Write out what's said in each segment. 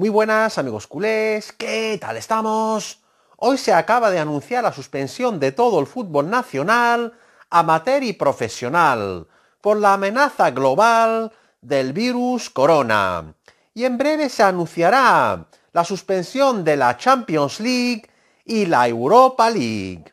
Muy buenas amigos culés, ¿qué tal estamos? Hoy se acaba de anunciar la suspensión de todo el fútbol nacional, amateur y profesional, por la amenaza global del virus corona. Y en breve se anunciará la suspensión de la Champions League y la Europa League.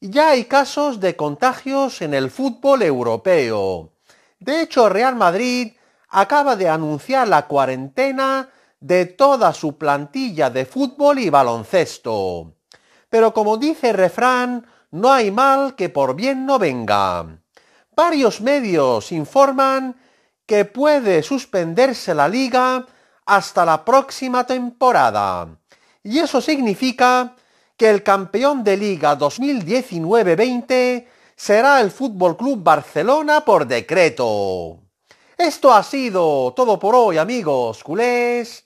Ya hay casos de contagios en el fútbol europeo. De hecho, Real Madrid acaba de anunciar la cuarentena de toda su plantilla de fútbol y baloncesto. Pero como dice el refrán, no hay mal que por bien no venga. Varios medios informan que puede suspenderse la liga hasta la próxima temporada. Y eso significa que el campeón de liga 2019-20 será el Fútbol Club Barcelona por decreto. Esto ha sido todo por hoy, amigos culés.